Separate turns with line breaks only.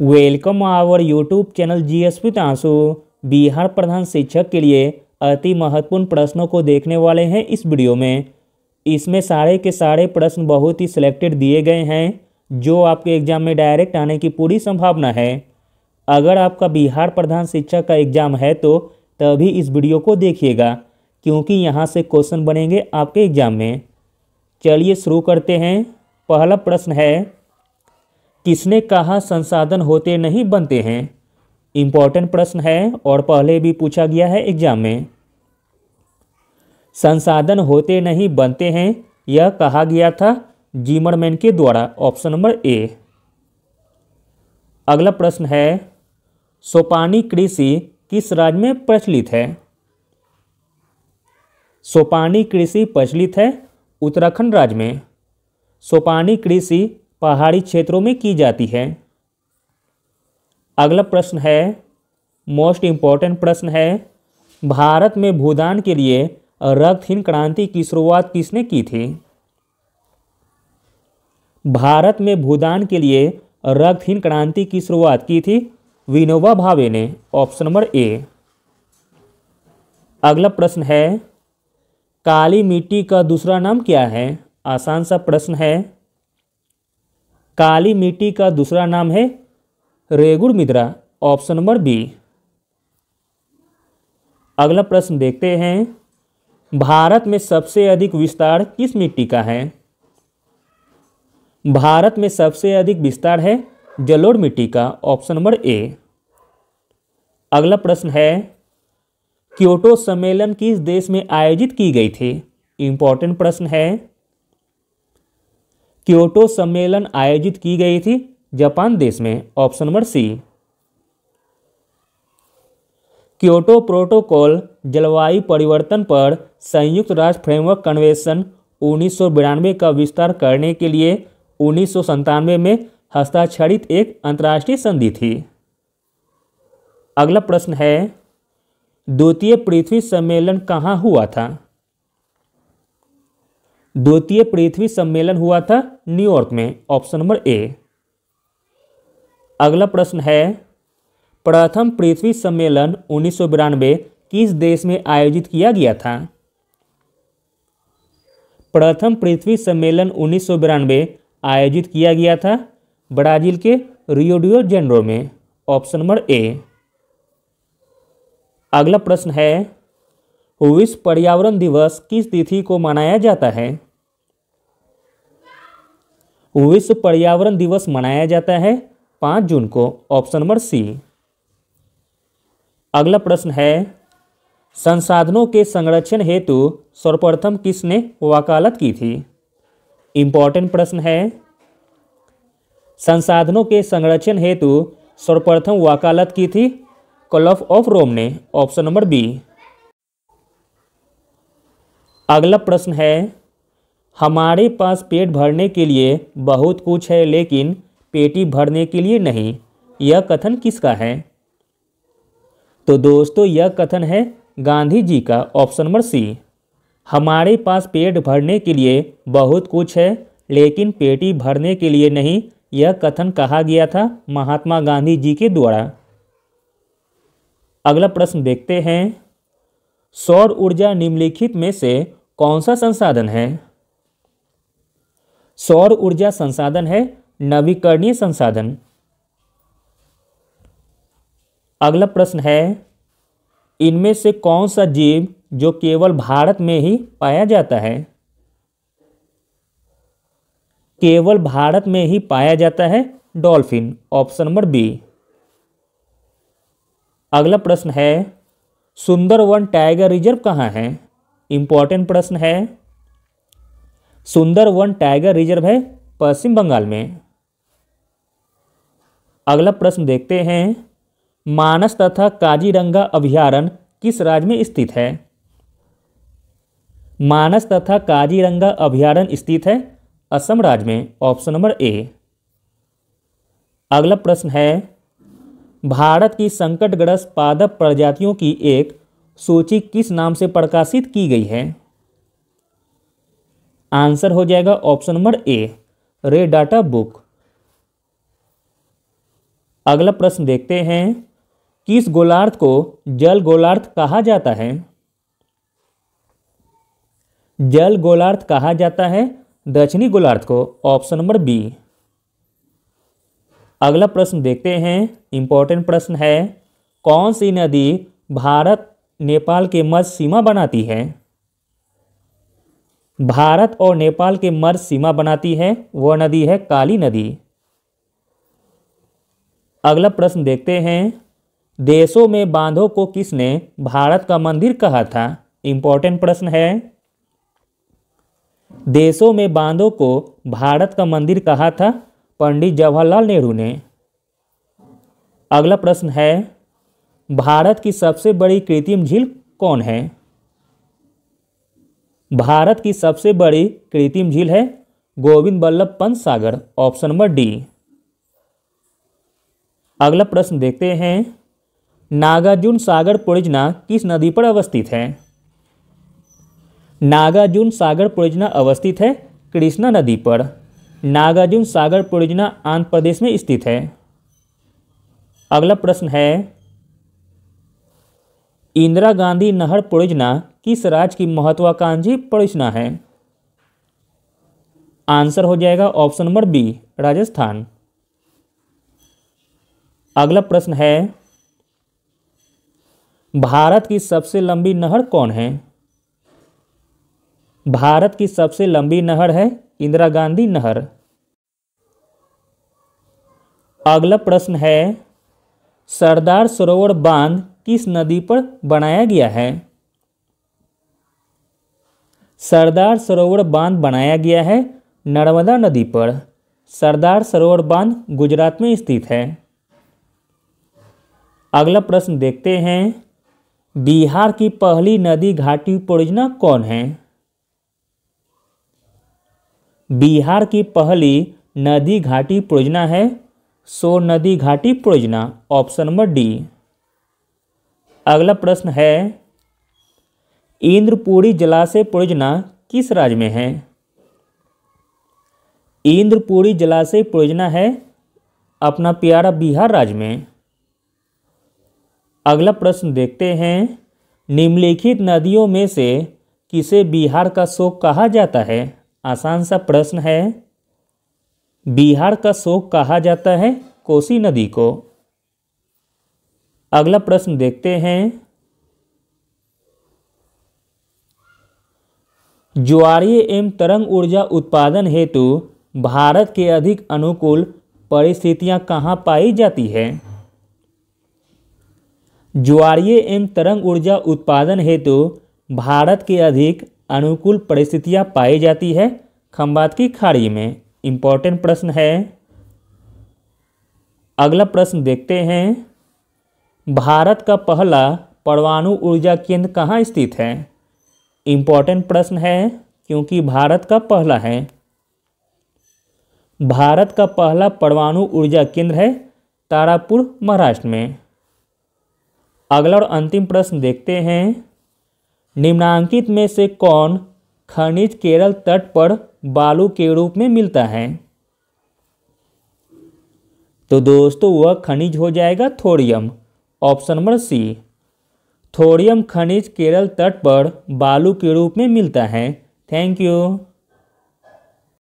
welcome our YouTube channel G S P तांसू बिहार प्रधान शिक्षक के लिए अति महत्वपूर्ण प्रश्नों को देखने वाले हैं इस वीडियो में इसमें सारे के सारे प्रश्न बहुत ही सिलेक्टेड दिए गए हैं जो आपके एग्जाम में डायरेक्ट आने की पूरी संभावना है अगर आपका बिहार प्रधान शिक्षक का एग्जाम है तो तभी इस वीडियो को देखिएगा क्योंकि यहाँ से क्वेश्चन बनेंगे आपके एग्जाम में चलिए शुरू करते हैं पहला प्रश्न है किसने कहा संसाधन होते नहीं बनते हैं इंपॉर्टेंट प्रश्न है और पहले भी पूछा गया है एग्जाम में संसाधन होते नहीं बनते हैं यह कहा गया था जीमरमैन के द्वारा ऑप्शन नंबर ए अगला प्रश्न है सोपानी कृषि किस राज्य में प्रचलित है सोपानी कृषि प्रचलित है उत्तराखंड राज्य में सोपानी कृषि पहाड़ी क्षेत्रों में की जाती है अगला प्रश्न है मोस्ट इम्पॉर्टेंट प्रश्न है भारत में भूदान के लिए रक्तहीन क्रांति की शुरुआत किसने की थी भारत में भूदान के लिए रक्तहीन क्रांति की शुरुआत की थी विनोबा भावे ने ऑप्शन नंबर ए अगला प्रश्न है काली मिट्टी का दूसरा नाम क्या है आसान सा प्रश्न है काली मिट्टी का दूसरा नाम है रेगुड़ मिद्रा ऑप्शन नंबर बी अगला प्रश्न देखते हैं भारत में सबसे अधिक विस्तार किस मिट्टी का है भारत में सबसे अधिक विस्तार है जलोढ़ मिट्टी का ऑप्शन नंबर ए अगला प्रश्न है क्योटो सम्मेलन किस देश में आयोजित की गई थी इंपॉर्टेंट प्रश्न है क्योटो सम्मेलन आयोजित की गई थी जापान देश में option number C Kyoto Protocol जलवायु परिवर्तन पर संयुक्त राष्ट्र फ्रेमवर्क कन्वेंशन उन्नीस का विस्तार करने के लिए उन्नीस में हस्ताक्षरित एक अंतर्राष्ट्रीय संधि थी अगला प्रश्न है द्वितीय पृथ्वी सम्मेलन कहाँ हुआ था द्वितीय पृथ्वी सम्मेलन हुआ था न्यूयॉर्क में ऑप्शन नंबर ए अगला प्रश्न है प्रथम पृथ्वी सम्मेलन उन्नीस किस देश में आयोजित किया गया था प्रथम पृथ्वी सम्मेलन उन्नीस आयोजित किया गया था ब्राजील के रियोडियो जेनरो में ऑप्शन नंबर ए अगला प्रश्न है विश्व पर्यावरण दिवस किस तिथि को मनाया जाता है विश्व पर्यावरण दिवस मनाया जाता है पाँच जून को ऑप्शन नंबर सी अगला प्रश्न है संसाधनों के संरक्षण हेतु सर्वप्रथम किसने वकालत की थी इंपॉर्टेंट प्रश्न है संसाधनों के संरक्षण हेतु सर्वप्रथम वकालत की थी क्लफ ऑफ रोम ने ऑप्शन नंबर बी अगला प्रश्न है हमारे पास पेट भरने के लिए बहुत कुछ है लेकिन पेटी भरने के लिए नहीं यह कथन किसका है तो दोस्तों यह कथन है गांधी जी का ऑप्शन नंबर सी हमारे पास पेट भरने के लिए बहुत कुछ है लेकिन पेटी भरने के लिए नहीं यह कथन कहा गया था महात्मा गांधी जी के द्वारा अगला प्रश्न देखते हैं सौर ऊर्जा निम्नलिखित में से कौन सा संसाधन है सौर ऊर्जा संसाधन है नवीकरणीय संसाधन अगला प्रश्न है इनमें से कौन सा जीव जो केवल भारत में ही पाया जाता है केवल भारत में ही पाया जाता है डॉल्फिन ऑप्शन नंबर बी अगला प्रश्न है सुंदरवन टाइगर रिजर्व कहाँ है इंपॉर्टेंट प्रश्न है सुंदरवन टाइगर रिजर्व है पश्चिम बंगाल में अगला प्रश्न देखते हैं मानस तथा काजीरंगा अभ्यारण किस राज्य में स्थित है मानस तथा काजीरंगा अभ्यारण स्थित है असम राज्य में ऑप्शन नंबर ए अगला प्रश्न है भारत की संकटग्रस्त पादप प्रजातियों की एक सूची किस नाम से प्रकाशित की गई है आंसर हो जाएगा ऑप्शन नंबर ए रे डाटा बुक अगला प्रश्न देखते हैं किस गोलार्थ को जल गोलार्थ कहा जाता है जल गोलार्थ कहा जाता है दक्षिणी गोलार्थ को ऑप्शन नंबर बी अगला प्रश्न देखते हैं इंपॉर्टेंट प्रश्न है कौन सी नदी भारत नेपाल के मध्य सीमा बनाती है भारत और नेपाल के मर्ज सीमा बनाती है वह नदी है काली नदी अगला प्रश्न देखते हैं देशों में बांधों को किसने भारत का मंदिर कहा था इंपॉर्टेंट प्रश्न है देशों में बांधों को भारत का मंदिर कहा था पंडित जवाहरलाल नेहरू ने अगला प्रश्न है भारत की सबसे बड़ी कृत्रिम झील कौन है भारत की सबसे बड़ी कृत्रिम झील है Govind Ballabh Pant Sagar option number D अगला प्रश्न देखते हैं नागार्जुन सागर परियोजना किस नदी पर अवस्थित है नागार्जुन सागर परियोजना अवस्थित है कृष्णा नदी पर नागार्जुन सागर परियोजना आंध्र प्रदेश में स्थित है अगला प्रश्न है इंदिरा गांधी नहर परियोजना किस राज्य की महत्वाकांक्षी परियोजना है आंसर हो जाएगा ऑप्शन नंबर बी राजस्थान अगला प्रश्न है भारत की सबसे लंबी नहर कौन है भारत की सबसे लंबी नहर है इंदिरा गांधी नहर अगला प्रश्न है सरदार सरोवर बांध किस नदी पर बनाया गया है सरदार सरोवर बांध बनाया गया है नर्मदा नदी पर सरदार सरोवर बांध गुजरात में स्थित है अगला प्रश्न देखते हैं बिहार की पहली नदी घाटी परियोजना कौन है बिहार की पहली नदी घाटी परियोजना है सो नदी घाटी परियोजना ऑप्शन नंबर डी अगला प्रश्न है इंद्रपुरी जलाशय परियोजना किस राज्य में है इंद्रपुरी जलाशय परियोजना है अपना प्यारा बिहार राज्य में अगला प्रश्न देखते हैं निम्नलिखित नदियों में से किसे बिहार का शोक कहा जाता है आसान सा प्रश्न है बिहार का शोक कहा जाता है कोसी नदी को अगला प्रश्न देखते हैं ज्वारीय एवं तरंग ऊर्जा उत्पादन हेतु भारत के अधिक अनुकूल परिस्थितियां कहाँ पाई जाती है ज्वारीय एवं तरंग ऊर्जा उत्पादन हेतु भारत के अधिक अनुकूल परिस्थितियां पाई जाती है खम्बात की खाड़ी में इम्पोर्टेंट प्रश्न है अगला प्रश्न देखते हैं भारत का पहला परमाणु ऊर्जा केंद्र कहाँ स्थित है इम्पॉर्टेंट प्रश्न है क्योंकि भारत का पहला है भारत का पहला परमाणु ऊर्जा केंद्र है तारापुर महाराष्ट्र में अगला और अंतिम प्रश्न देखते हैं निम्नांकित में से कौन खनिज केरल तट पर बालू के रूप में मिलता है तो दोस्तों वह खनिज हो जाएगा thorium option number C thorium खनिज केरल तट पर बालू के रूप में मिलता है थैंक यू